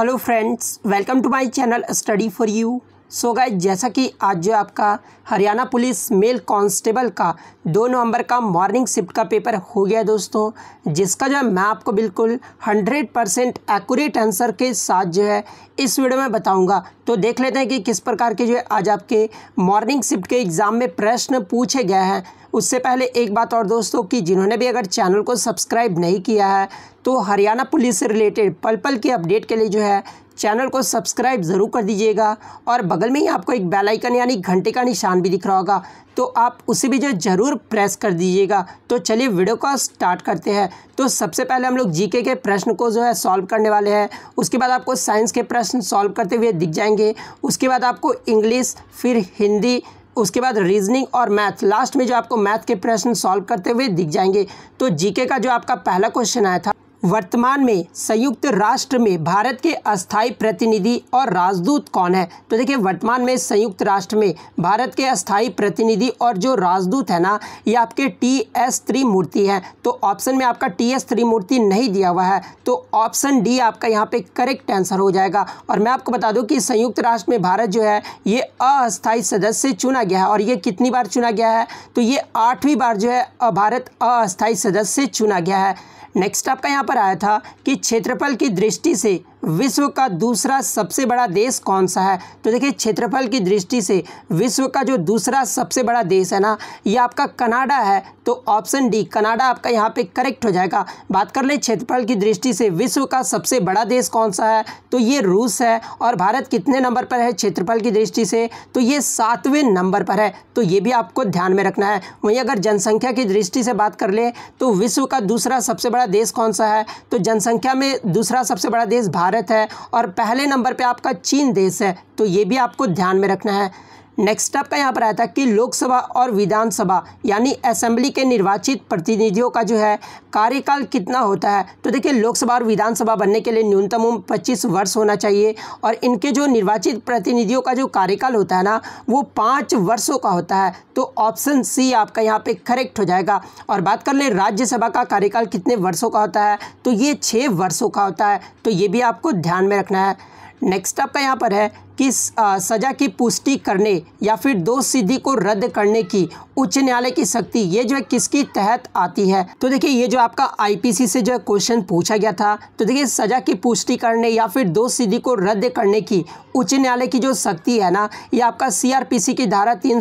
hello friends welcome to my channel study for you so so guys जैसा कि आज जो आपका हरियाणा पुलिस मेल कांस्टेबल का दो नवंबर का मॉर्निंग शिफ्ट का पेपर हो गया दोस्तों जिसका जो है मैं आपको बिल्कुल हंड्रेड परसेंट एक्यूरेट आंसर के साथ जो है इस वीडियो में बताऊंगा तो देख लेते हैं कि किस प्रकार के जो है आज आपके मॉर्निंग शिफ्ट के एग्ज़ाम में प्रश्न पूछे गए हैं उससे पहले एक बात और दोस्तों कि जिन्होंने भी अगर चैनल को सब्सक्राइब नहीं किया है तो हरियाणा पुलिस से रिलेटेड पल पल की अपडेट के लिए जो है चैनल को सब्सक्राइब ज़रूर कर दीजिएगा और बगल में ही आपको एक बेल आइकन यानी घंटे का निशान भी दिख रहा होगा तो आप उसे भी जो ज़रूर प्रेस कर दीजिएगा तो चलिए वीडियो का स्टार्ट करते हैं तो सबसे पहले हम लोग जीके के प्रश्न को जो है सॉल्व करने वाले हैं उसके बाद आपको साइंस के प्रश्न सॉल्व करते हुए दिख जाएंगे उसके बाद आपको इंग्लिश फिर हिंदी उसके बाद रीजनिंग और मैथ लास्ट में जो आपको मैथ के प्रश्न सॉल्व करते हुए दिख जाएंगे तो जीके का जो आपका पहला क्वेश्चन आया था वर्तमान में संयुक्त राष्ट्र में भारत के अस्थायी प्रतिनिधि और राजदूत कौन है तो देखिए वर्तमान में संयुक्त राष्ट्र में भारत के अस्थाई प्रतिनिधि और जो राजदूत है ना ये आपके टी एस त्रिमूर्ति हैं तो ऑप्शन में आपका टी एस त्रिमूर्ति नहीं दिया हुआ है तो ऑप्शन डी आपका यहाँ पे करेक्ट आंसर हो जाएगा और मैं आपको बता दूँ कि संयुक्त राष्ट्र में भारत जो है ये अस्थायी सदस्य चुना गया है और ये कितनी बार चुना गया है तो ये आठवीं बार जो है भारत अस्थायी सदस्य चुना गया है नेक्स्ट आपका यहाँ पर आया था कि क्षेत्रफल की दृष्टि से विश्व का दूसरा सबसे बड़ा देश कौन सा है तो देखिए क्षेत्रफल की दृष्टि से विश्व का जो दूसरा सबसे बड़ा देश है ना ये आपका कनाडा है तो ऑप्शन डी कनाडा आपका यहाँ पे करेक्ट हो जाएगा बात कर लें क्षेत्रफल की दृष्टि से विश्व का सबसे बड़ा देश कौन सा है तो ये रूस है और भारत कितने नंबर पर है क्षेत्रफल की दृष्टि से तो ये सातवें नंबर पर है तो ये भी आपको ध्यान में रखना है वहीं अगर जनसंख्या की दृष्टि से बात कर लें तो विश्व का दूसरा सबसे बड़ा देश कौन सा है तो जनसंख्या में दूसरा सबसे बड़ा देश भारत भारत है और पहले नंबर पे आपका चीन देश है तो ये भी आपको ध्यान में रखना है नेक्स्ट आपका यहाँ पर आया था कि लोकसभा और विधानसभा यानी असेंबली के निर्वाचित प्रतिनिधियों का जो है कार्यकाल कितना होता है तो देखिए लोकसभा और विधानसभा बनने के लिए न्यूनतम उम्र पच्चीस वर्ष होना चाहिए और इनके जो निर्वाचित प्रतिनिधियों का जो कार्यकाल होता है ना वो पाँच वर्षों का होता है तो ऑप्शन सी आपका यहाँ पर करेक्ट हो जाएगा और बात कर लें राज्यसभा का कार्यकाल कितने वर्षों का होता है तो ये छः वर्षों का होता है तो ये भी आपको ध्यान में रखना है नेक्स्ट आपका यहाँ पर है की सज़ा की पुष्टि करने या फिर दोष सिद्धि को रद्द करने की उच्च न्यायालय की शक्ति ये जो है किसके तहत आती है तो देखिए ये जो आपका आईपीसी से जो है क्वेश्चन पूछा गया था तो देखिए सजा की पुष्टि करने या फिर दोष सिद्धि को रद्द करने की उच्च न्यायालय की जो शक्ति है ना ये आपका सीआरपीसी की धारा तीन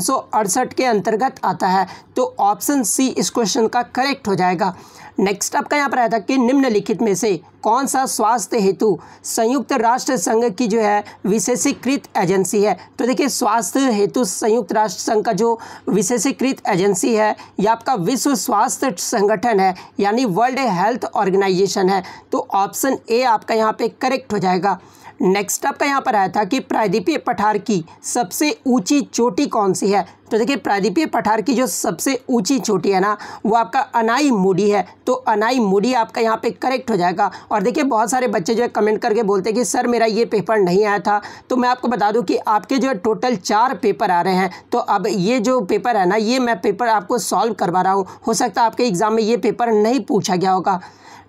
के अंतर्गत आता है तो ऑप्शन सी इस क्वेश्चन का करेक्ट हो जाएगा नेक्स्ट आपका यहाँ पर आया था कि निम्नलिखित में से कौन सा स्वास्थ्य हेतु संयुक्त राष्ट्र संघ की जो है विशेषिक विशेषीकृत एजेंसी है तो देखिए स्वास्थ्य हेतु संयुक्त राष्ट्र संघ का जो विशेषीकृत एजेंसी है या आपका विश्व स्वास्थ्य संगठन है यानी वर्ल्ड हेल्थ ऑर्गेनाइजेशन है तो ऑप्शन ए आपका यहाँ पे करेक्ट हो जाएगा नेक्स्ट आपका यहाँ पर आया था कि प्रायद्वीपीय पठार की सबसे ऊंची चोटी कौन सी है तो देखिए प्रायद्वीपीय पठार की जो सबसे ऊंची चोटी है ना वो आपका अनाई मूडी है तो अनाई मूडी आपका यहाँ पे करेक्ट हो जाएगा और देखिए बहुत सारे बच्चे जो है कमेंट करके बोलते हैं कि सर मेरा ये पेपर नहीं आया था तो मैं आपको बता दूँ कि आपके जो है टोटल चार पेपर आ रहे हैं तो अब ये जो पेपर है ना ये मैं पेपर आपको सॉल्व करवा रहा हूँ हो सकता है आपके एग्ज़ाम में ये पेपर नहीं पूछा गया होगा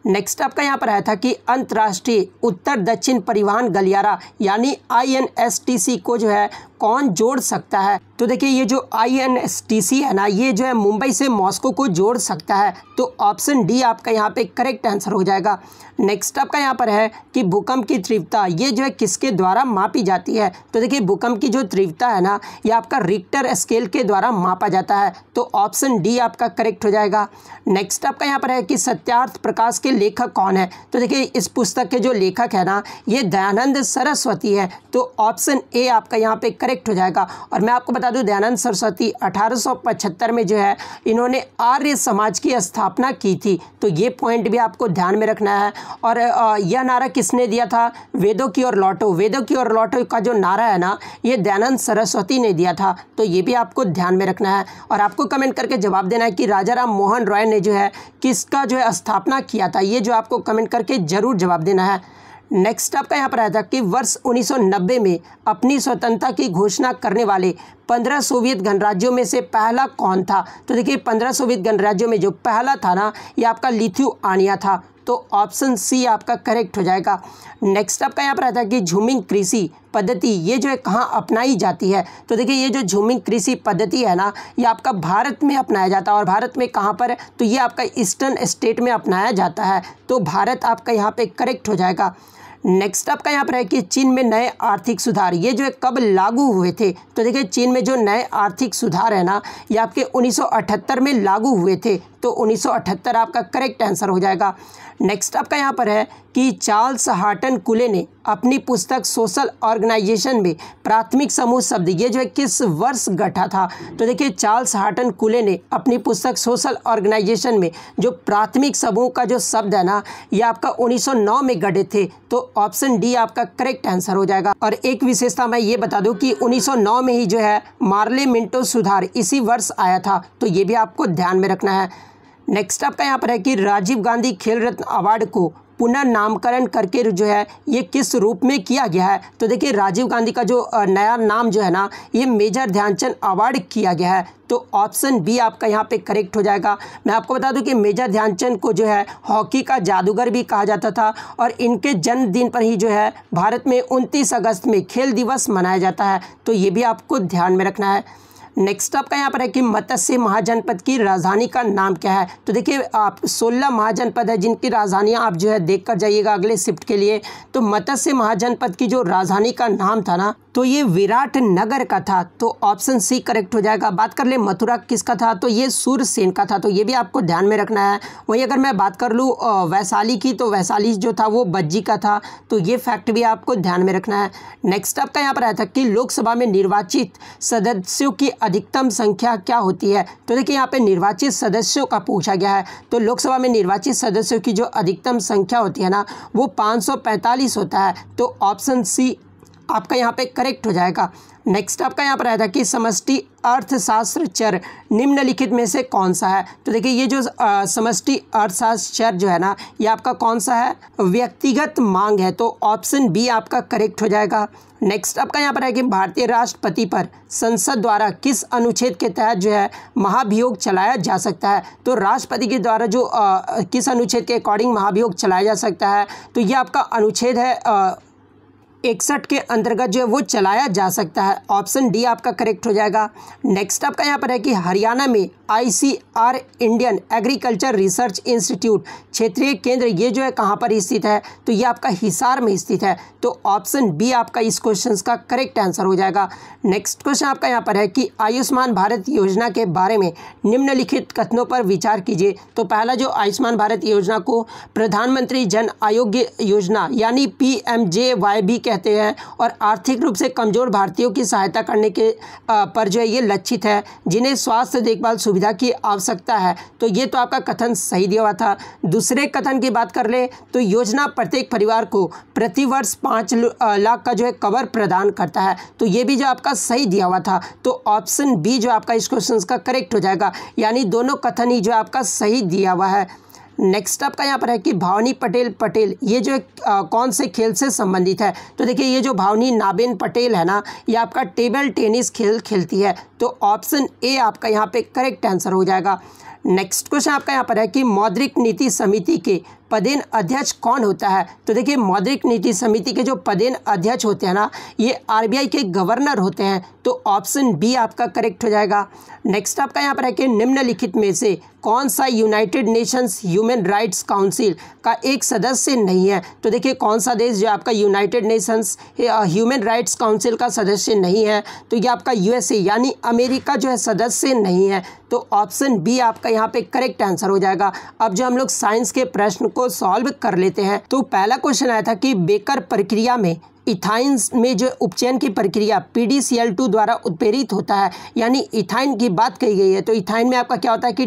नेक्स्ट आपका यहाँ पर आया था कि अंतर्राष्ट्रीय उत्तर दक्षिण परिवहन गलियारा यानी आईएनएसटीसी को जो है कौन जोड़ सकता है तो देखिए ये जो I N S T C है ना ये जो है मुंबई से मॉस्को को जोड़ सकता है तो ऑप्शन डी आपका यहाँ पे करेक्ट आंसर हो जाएगा नेक्स्ट आपका यहाँ पर है कि भूकंप की तीव्रता ये जो है किसके द्वारा मापी जाती है तो देखिए भूकंप की जो तीव्रता है ना ये आपका रिक्टर स्केल के द्वारा मापा जाता है तो ऑप्शन डी आपका करेक्ट हो जाएगा नेक्स्ट आपका यहाँ पर है कि सत्यार्थ प्रकाश के लेखक कौन है तो देखिए इस पुस्तक के जो लेखक है ना ये दयानंद सरस्वती है तो ऑप्शन ए आपका यहाँ पे करेक्ट हो जाएगा और मैं आपको बता दूं दयानंद सरस्वती 1875 में जो है इन्होंने आर्य समाज की स्थापना की थी तो ये पॉइंट भी आपको ध्यान में रखना है और यह नारा किसने दिया था वेदों की ओर लौटो वेदों की ओर लौटो का जो नारा है ना ये दयानंद सरस्वती ने दिया था तो ये भी आपको ध्यान में रखना है और आपको कमेंट करके जवाब देना है कि राजा राम मोहन रॉय ने जो है किसका जो है स्थापना किया था ये जो आपको कमेंट करके ज़रूर जवाब देना है नेक्स्ट आपका यहाँ पर आया था कि वर्ष 1990 में अपनी स्वतंत्रता की घोषणा करने वाले पंद्रह सोवियत गणराज्यों में से पहला कौन था तो देखिए पंद्रह सोवियत गणराज्यों में जो पहला था ना ये आपका लिथ्यू आनिया था तो ऑप्शन सी आपका करेक्ट हो जाएगा नेक्स्ट आपका यहाँ पर आया था कि झूमिंग कृषि पद्धति ये जो है कहाँ अपनाई जाती है तो देखिए ये जो झूमिंग कृषि पद्धति है ना ये आपका भारत में अपनाया जाता है और भारत में कहाँ पर तो ये आपका ईस्टर्न स्टेट में अपनाया जाता है तो भारत आपका यहाँ पे करेक्ट हो जाएगा नेक्स्ट आपका यहाँ पर है कि चीन में नए आर्थिक सुधार ये जो है कब लागू हुए थे तो देखिए चीन में जो नए आर्थिक सुधार है ना ये आपके 1978 में लागू हुए थे तो 1978 आपका करेक्ट आंसर हो जाएगा नेक्स्ट आपका यहाँ पर है कि चार्ल्स हार्टन कुले ने अपनी पुस्तक सोशल ऑर्गेनाइजेशन में प्राथमिक समूह शब्द ये जो है किस वर्ष गठा था तो देखिए चार्ल्स हार्टन कुले ने अपनी पुस्तक सोशल ऑर्गेनाइजेशन में जो प्राथमिक समूह का जो शब्द है ना ये आपका 1909 में गढ़े थे तो ऑप्शन डी आपका करेक्ट आंसर हो जाएगा और एक विशेषता मैं ये बता दूँ कि उन्नीस में ही जो है मार्ले मिंटो सुधार इसी वर्ष आया था तो ये भी आपको ध्यान में रखना है नेक्स्ट आपका यहाँ पर है कि राजीव गांधी खेल रत्न अवार्ड को पुनः नामकरण करके जो है ये किस रूप में किया गया है तो देखिए राजीव गांधी का जो नया नाम जो है ना ये मेजर ध्यानचंद अवार्ड किया गया है तो ऑप्शन बी आपका यहाँ पे करेक्ट हो जाएगा मैं आपको बता दूं कि मेजर ध्यानचंद को जो है हॉकी का जादूगर भी कहा जाता था और इनके जन्मदिन पर ही जो है भारत में उनतीस अगस्त में खेल दिवस मनाया जाता है तो ये भी आपको ध्यान में रखना है नेक्स्ट आपका यहाँ पर है कि मत्स्य महाजनपद की राजधानी का नाम क्या है तो देखिए आप सोलह महाजनपद है जिनकी राजधानियाँ आप जो है देख कर जाइएगा अगले शिफ्ट के लिए तो मत्स्य महाजनपद की जो राजधानी का नाम था ना तो ये विराट नगर का था तो ऑप्शन सी करेक्ट हो जाएगा बात कर ले मथुरा किसका था तो ये सूरसेन का था तो ये भी आपको ध्यान में रखना है वहीं अगर मैं बात कर लूँ वैशाली की तो वैशाली जो था वो बज्जी का था तो ये फैक्ट भी आपको ध्यान में रखना है नेक्स्ट आपका यहाँ पर आया था कि लोकसभा में निर्वाचित सदस्यों की अधिकतम संख्या क्या होती है तो देखिए यहाँ पर निर्वाचित सदस्यों का पूछा गया है तो लोकसभा में निर्वाचित सदस्यों की जो अधिकतम संख्या होती है ना वो पाँच होता है तो ऑप्शन सी आपका यहाँ पे करेक्ट हो जाएगा नेक्स्ट आपका यहाँ पर आया था कि समष्टि अर्थशास्त्र चर निम्नलिखित में से कौन सा है तो देखिए ये जो समष्टि अर्थशास्त्र चर जो है ना ये आपका कौन सा है व्यक्तिगत मांग है तो ऑप्शन बी आपका करेक्ट हो जाएगा नेक्स्ट आपका यहाँ पर है कि भारतीय राष्ट्रपति पर संसद द्वारा किस अनुच्छेद के तहत जो है महाभियोग चलाया जा सकता है तो राष्ट्रपति के द्वारा जो आ, किस अनुच्छेद के अकॉर्डिंग महाभियोग चलाया जा सकता है तो ये आपका अनुच्छेद है आ, इकसठ के अंतर्गत जो है वो चलाया जा सकता है ऑप्शन डी आपका करेक्ट हो जाएगा नेक्स्ट आपका यहाँ पर है कि हरियाणा में ICR Indian agriculture research institute क्षेत्रीय केंद्र ये जो है कहाँ पर स्थित है तो ये आपका हिसार में स्थित है तो ऑप्शन बी आपका इस क्वेश्चन का करेक्ट आंसर हो जाएगा नेक्स्ट क्वेश्चन आपका यहाँ पर है कि आयुष्मान भारत योजना के बारे में निम्नलिखित कथनों पर विचार कीजिए तो पहला जो आयुष्मान भारत योजना को प्रधानमंत्री जन आरोग्य योजना यानी पी के कहते हैं और आर्थिक रूप से कमज़ोर भारतीयों की सहायता करने के पर जो है ये लक्षित है जिन्हें स्वास्थ्य देखभाल सुविधा की आवश्यकता है तो ये तो आपका कथन सही दिया हुआ था दूसरे कथन की बात कर ले तो योजना प्रत्येक परिवार को प्रतिवर्ष पाँच लाख का जो है कवर प्रदान करता है तो ये भी जो आपका सही दिया हुआ था तो ऑप्शन बी जो आपका इस क्वेश्चन का करेक्ट हो जाएगा यानी दोनों कथन ही जो आपका सही दिया हुआ है नेक्स्ट आपका यहाँ पर है कि भावनी पटेल पटेल ये जो आ, कौन से खेल से संबंधित है तो देखिए ये जो भावनी नाबेन पटेल है ना ये आपका टेबल टेनिस खेल खेलती है तो ऑप्शन ए आपका यहाँ पे करेक्ट आंसर हो जाएगा नेक्स्ट क्वेश्चन आपका यहाँ पर है कि मौद्रिक नीति समिति के पदेन अध्यक्ष कौन होता है तो देखिए मौद्रिक नीति समिति के जो पदेन अध्यक्ष होते हैं ना ये आरबीआई के गवर्नर होते हैं तो ऑप्शन बी आपका करेक्ट हो जाएगा नेक्स्ट आपका यहाँ पर है कि निम्नलिखित में से कौन सा United Nations Human Rights Council का एक सदस्य नहीं है तो देखिए कौन सा देश जो आपका United Nations Human Rights Council का सदस्य नहीं है तो ये आपका यूएसए यानी अमेरिका जो है सदस्य नहीं है तो ऑप्शन बी आपका यहाँ पे करेक्ट आंसर हो जाएगा अब जो हम लोग साइंस के प्रश्न को को सॉल्व कर लेते हैं तो पहला क्वेश्चन आया था कि बेकर प्रक्रिया में इथाइन में जो उपचयन की प्रक्रिया पीडीसीएल2 द्वारा उत्प्रेरित होता है यानी इथाइन की बात कही गई है तो इथाइन में आपका क्या होता है कि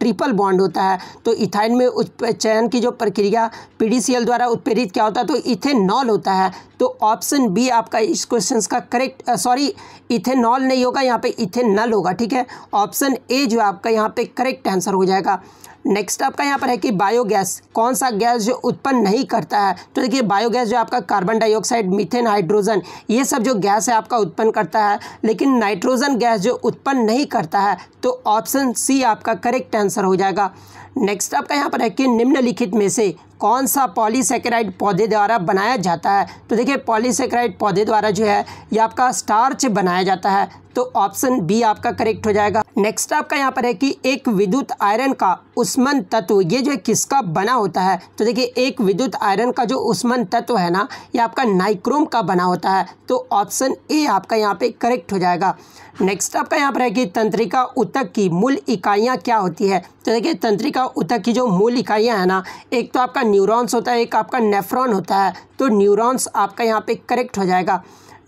ट्रिपल बॉन्ड होता है तो इथाइन में उपचयन की जो प्रक्रिया पीडीसीएल द्वारा उत्प्रेरित क्या होता है तो इथेनॉल होता है तो ऑप्शन बी आपका इस क्वेश्चन का करेक्ट सॉरी इथेनॉल नहीं होगा यहाँ पे इथेनल होगा ठीक है ऑप्शन ए जो आपका यहाँ पे करेक्ट आंसर हो जाएगा नेक्स्ट आपका यहाँ पर है कि बायोगैस कौन सा गैस जो उत्पन्न नहीं करता है तो देखिए बायोगैस जो आपका कार्बन डाइऑक्साइड मीथेन हाइड्रोजन ये सब जो गैस है आपका उत्पन्न करता है लेकिन नाइट्रोजन गैस जो उत्पन्न नहीं करता है तो ऑप्शन सी आपका करेक्ट आंसर हो जाएगा नेक्स्ट आपका यहाँ पर है कि निम्नलिखित में से कौन सा पॉलीसेकेराइड पौधे द्वारा बनाया जाता है तो देखिए पॉलीसेकेराइड पौधे द्वारा जो है ये आपका स्टार्च बनाया जाता है तो ऑप्शन बी आपका करेक्ट हो जाएगा नेक्स्ट आपका यहाँ पर है कि एक विद्युत आयरन का उस्मन तत्व ये जो है किसका बना होता है तो देखिए एक विद्युत आयरन का जो उस्मन तत्व है ना ये आपका नाइक्रोम का बना होता है तो ऑप्शन ए आपका यहाँ पे करेक्ट हो जाएगा नेक्स्ट आपका यहाँ पर है कि तंत्रिका उतक की मूल इकाइयाँ क्या होती है तो देखिए तंत्रिका उतक की जो मूल इकाइयाँ हैं ना एक तो आपका न्यूरॉन्स होता है एक आपका नेफ्रॉन होता है तो न्यूरॉन्स आपका यहाँ पर करेक्ट हो जाएगा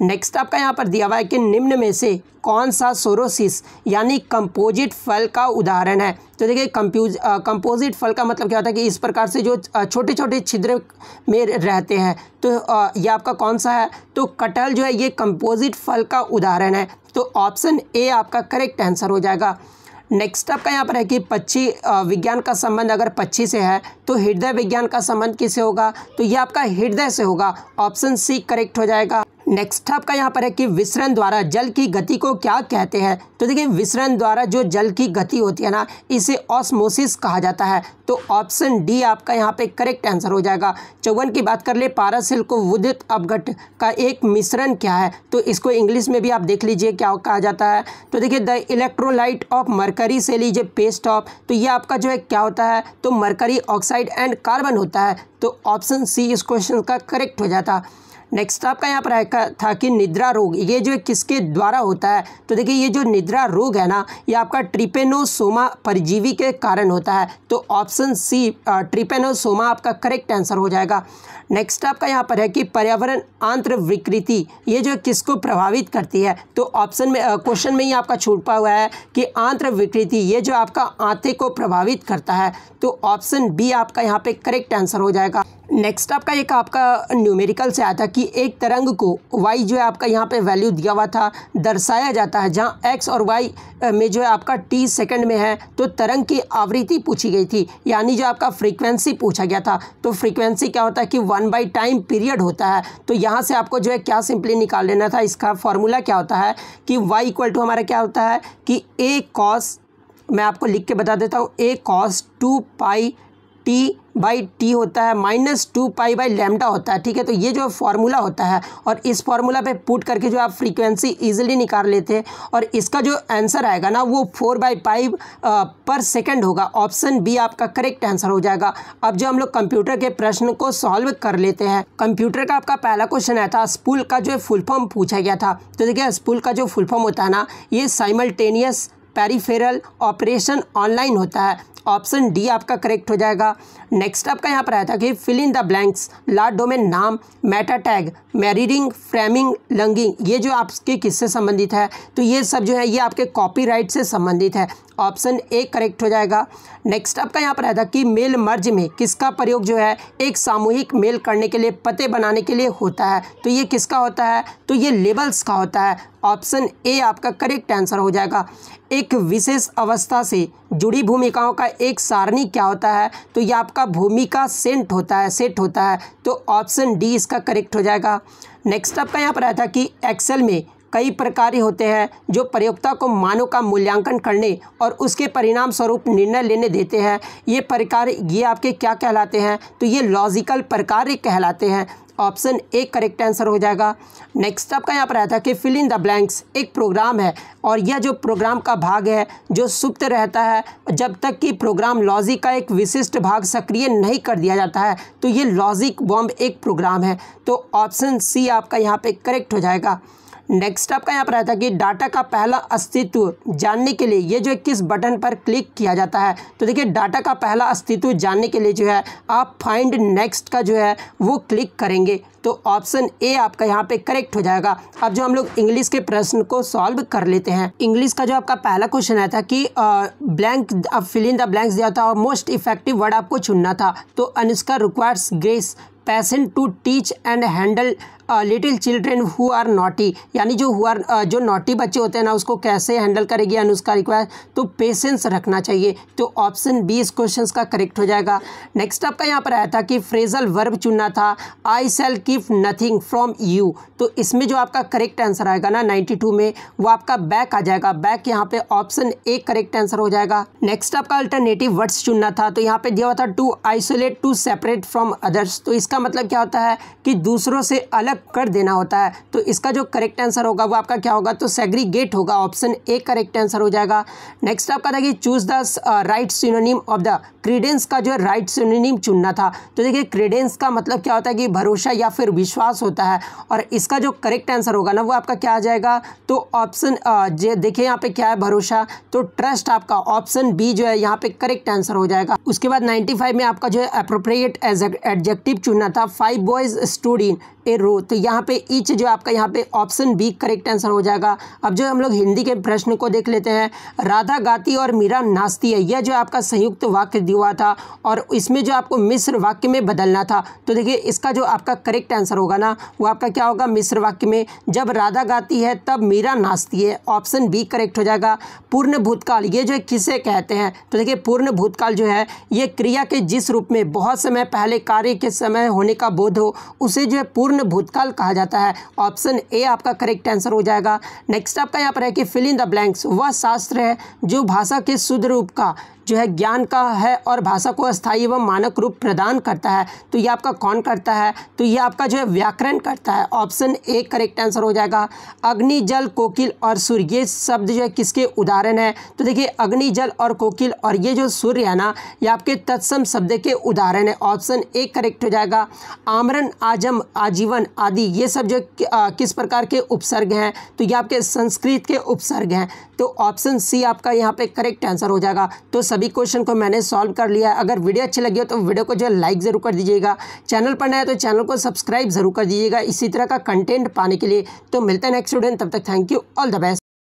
नेक्स्ट आपका यहाँ पर दिया हुआ है कि निम्न में से कौन सा सोरोसिस यानी कंपोजिट फल का उदाहरण है तो देखिए कंप्यूज कंपोजिट फल का मतलब क्या होता है कि इस प्रकार से जो छोटे छोटे छिद्र में रहते हैं तो ये आपका कौन सा है तो कटहल जो है ये कंपोजिट फल का उदाहरण है तो ऑप्शन ए आपका करेक्ट आंसर हो जाएगा नेक्स्ट आपका यहाँ पर है कि पक्षी विज्ञान का संबंध अगर पक्षी से है तो हृदय विज्ञान का संबंध किससे होगा तो ये आपका हृदय से होगा ऑप्शन सी करेक्ट हो जाएगा नेक्स्ट आपका यहाँ पर है कि विसरण द्वारा जल की गति को क्या कहते हैं तो देखिए विसरण द्वारा जो जल की गति होती है ना इसे ऑस्मोसिस कहा जाता है तो ऑप्शन डी आपका यहाँ पे करेक्ट आंसर हो जाएगा चौवन की बात कर ले पारासिल को विद्युत अपघट का एक मिश्रण क्या है तो इसको इंग्लिश में भी आप देख लीजिए क्या कहा जाता है तो देखिए द इलेक्ट्रोलाइट ऑफ मरकरी से लीजिए पेस्ट ऑफ तो ये आपका जो है क्या होता है तो मरकरी ऑक्साइड एंड कार्बन होता है तो ऑप्शन सी इस क्वेश्चन का करेक्ट हो जाता है नेक्स्ट तो आपका यहाँ पर आया था कि निद्रा रोग ये जो किसके द्वारा होता है तो देखिए ये जो निद्रा रोग है ना ये आपका ट्रिपेनोसोमा परजीवी के कारण होता है तो ऑप्शन सी ट्रिपेनोसोमा आपका करेक्ट आंसर हो जाएगा नेक्स्ट आपका यहाँ पर है कि पर्यावरण आंत्र विकृति ये जो किसको प्रभावित करती है तो ऑप्शन में क्वेश्चन में ही आपका पा हुआ है कि आंत्र विकृति ये जो आपका आंते को प्रभावित करता है तो ऑप्शन बी आपका यहाँ पे करेक्ट आंसर हो जाएगा नेक्स्ट आपका एक आपका न्यूमेरिकल से आता कि कि एक तरंग को वाई जो है आपका यहाँ पे वैल्यू दिया हुआ था दर्शाया जाता है जहाँ एक्स और वाई में जो है आपका टी सेकंड में है तो तरंग की आवृत्ति पूछी गई थी यानी जो आपका फ्रीक्वेंसी पूछा गया था तो फ्रीक्वेंसी क्या होता है कि वन बाई टाइम पीरियड होता है तो यहाँ से आपको जो है क्या सिंपली निकाल लेना था इसका फॉर्मूला क्या होता है कि वाई इक्वल टू हमारा क्या होता है कि ए कॉस मैं आपको लिख के बता देता हूँ A cos two pi T by T होता है minus two pi by lambda होता है ठीक है तो ये जो फार्मूला होता है और इस फार्मूला पे पुट करके जो आप फ्रीक्वेंसी इजीली निकाल लेते हैं और इसका जो आंसर आएगा ना वो फोर बाई फाइव पर सेकंड होगा ऑप्शन बी आपका करेक्ट आंसर हो जाएगा अब जो हम लोग कंप्यूटर के प्रश्न को सॉल्व कर लेते हैं कंप्यूटर का आपका पहला क्वेश्चन आया था स्पूल का जो फुल फॉर्म पूछा गया था तो देखिए स्पूल का जो फुल फॉर्म होता है ना ये साइमल्टेनियस पेरीफेरल ऑपरेशन ऑनलाइन होता है ऑप्शन डी आपका करेक्ट हो जाएगा नेक्स्ट आपका यहाँ पर आया था कि फिल इन द ब्लैंक्स लार्ड डोमेन नाम मेटा टैग मैरिडिंग फ्रेमिंग लंगिंग ये जो आपके किससे संबंधित है तो ये सब जो है ये आपके कॉपीराइट से संबंधित है ऑप्शन ए करेक्ट हो जाएगा नेक्स्ट आपका यहाँ पर आया था कि मेल मर्ज में किसका प्रयोग जो है एक सामूहिक मेल करने के लिए पते बनाने के लिए होता है तो ये किसका होता है तो ये लेबल्स का होता है ऑप्शन ए आपका करेक्ट आंसर हो जाएगा एक विशेष अवस्था से जुड़ी भूमिकाओं का एक सारणी क्या होता है तो ये आपका भूमिका सेंट होता है सेट होता है तो ऑप्शन डी इसका करेक्ट हो जाएगा नेक्स्ट आपका यहाँ पर आया था कि एक्सेल में कई प्रकार होते हैं जो प्रयोक्ता को मानों का मूल्यांकन करने और उसके परिणाम स्वरूप निर्णय लेने देते हैं ये प्रकार ये आपके क्या कहलाते हैं तो ये लॉजिकल प्रकार कहलाते हैं ऑप्शन ए करेक्ट आंसर हो जाएगा नेक्स्ट आपका यहाँ पर आया था कि फिल इन द ब्लैंक्स एक प्रोग्राम है और यह जो प्रोग्राम का भाग है जो सुप्त रहता है जब तक कि प्रोग्राम लॉजिक का एक विशिष्ट भाग सक्रिय नहीं कर दिया जाता है तो ये लॉजिक बॉम्ब एक प्रोग्राम है तो ऑप्शन सी आपका यहाँ पे करेक्ट हो जाएगा नेक्स्ट आपका यहाँ पर रहता है कि डाटा का पहला अस्तित्व जानने के लिए ये जो है किस बटन पर क्लिक किया जाता है तो देखिए डाटा का पहला अस्तित्व जानने के लिए जो है आप फाइंड नेक्स्ट का जो है वो क्लिक करेंगे तो ऑप्शन ए आपका यहाँ पे करेक्ट हो जाएगा अब जो हम लोग इंग्लिश के प्रश्न को सॉल्व कर लेते हैं इंग्लिश का जो आपका पहला क्वेश्चन आया था कि blank fill in the blanks दिया था और मोस्ट इफेक्टिव वर्ड आपको चुनना था तो Anushka requires great patience to teach and handle little children who are naughty यानी जो हुआ जो नॉटी बच्चे होते हैं ना उसको कैसे हैंडल करेगी अनुष्का रिक्वायर तो पेशेंस रखना चाहिए तो ऑप्शन बी इस क्वेश्चन का करेक्ट हो जाएगा नेक्स्ट आपका यहाँ पर आया था कि फ्रेजल वर्ब चुनना था I shall keep nothing from you तो इसमें जो आपका करेक्ट आंसर आएगा ना टू में वो आपका बैक आ जाएगा बैक यहाँ पे ऑप्शन ए करेक्ट आंसर हो जाएगा नेक्स्ट आपका अल्टरनेटिव वर्ड्स चुनना था तो यहाँ पे दिया हुआ था to isolate to separate from others तो इसका मतलब क्या होता है कि दूसरों से अलग कर देना होता है तो इसका जो करेक्ट आंसर होगा वो आपका क्या होगा तो सेग्रीगेट होगा ऑप्शन ए करेक्ट आंसर हो जाएगा नेक्स्ट आपका था कि choose the right synonym of the credence का जो राइट सिनोनिम चुनना था तो देखिए क्रीडेंस का मतलब क्या होता है कि भरोसा या फिर विश्वास होता है और इसका जो करेक्ट आंसर होगा ना वो आपका क्या आ जाएगा तो ऑप्शन uh, जे देखिए यहाँ पे क्या है भरोसा तो ट्रस्ट आपका ऑप्शन बी जो है यहाँ पे करेक्ट आंसर हो जाएगा उसके बाद नाइन्टी में आपका जो है अप्रोप्रिएट एडजेक्टिव चुनना था फाइव बॉयज स्टूडेंट ए तो यहाँ पे ईच जो आपका यहाँ पे ऑप्शन बी करेक्ट आंसर हो जाएगा अब जो हम लोग हिंदी के प्रश्न को देख लेते हैं राधा गाती और मीरा नाचती है यह जो आपका संयुक्त वाक्य दिया था और इसमें जो आपको मिश्र वाक्य में बदलना था तो देखिए इसका जो आपका करेक्ट आंसर होगा ना वो आपका क्या होगा मिश्र वाक्य में जब राधा गाती है तब मीरा नाचती है ऑप्शन बी करेक्ट हो जाएगा पूर्ण भूतकाल ये जो किसे कहते हैं तो देखिए पूर्ण भूतकाल जो है ये क्रिया के जिस रूप में बहुत समय पहले कार्य के समय होने का बोध हो उसे जो है पूर्ण पूर्ण भूतकाल कहा जाता है ऑप्शन ए आपका करेक्ट आंसर हो जाएगा नेक्स्ट आपका यहाँ पर है कि फिल इन द ब्लैंक्स वह शास्त्र है जो भाषा के शुद्ध रूप का जो है ज्ञान का है और भाषा को स्थायी एवं मानक रूप प्रदान करता है तो ये आपका कौन करता है तो ये आपका जो है व्याकरण करता है ऑप्शन ए करेक्ट आंसर हो जाएगा अग्नि जल कोकिल और सूर्य ये शब्द जो है किसके उदाहरण है तो देखिए अग्नि जल और कोकिल और ये जो सूर्य है ना ये आपके तत्सम शब्द के उदाहरण है ऑप्शन ए करेक्ट हो जाएगा आमरण आजम आजीवन आदि ये सब जो किस प्रकार के उपसर्ग हैं तो ये आपके संस्कृत के उपसर्ग हैं तो ऑप्शन सी आपका यहाँ पे करेक्ट आंसर हो जाएगा तो सभी क्वेश्चन को मैंने सॉल्व कर लिया अगर वीडियो अच्छी लगी हो तो वीडियो को जो है लाइक ज़रूर कर दीजिएगा चैनल पर नया तो चैनल को सब्सक्राइब ज़रूर कर दीजिएगा इसी तरह का कंटेंट पाने के लिए तो मिलता है नेक्स्ट स्टूडेंट तब तक thank you all the best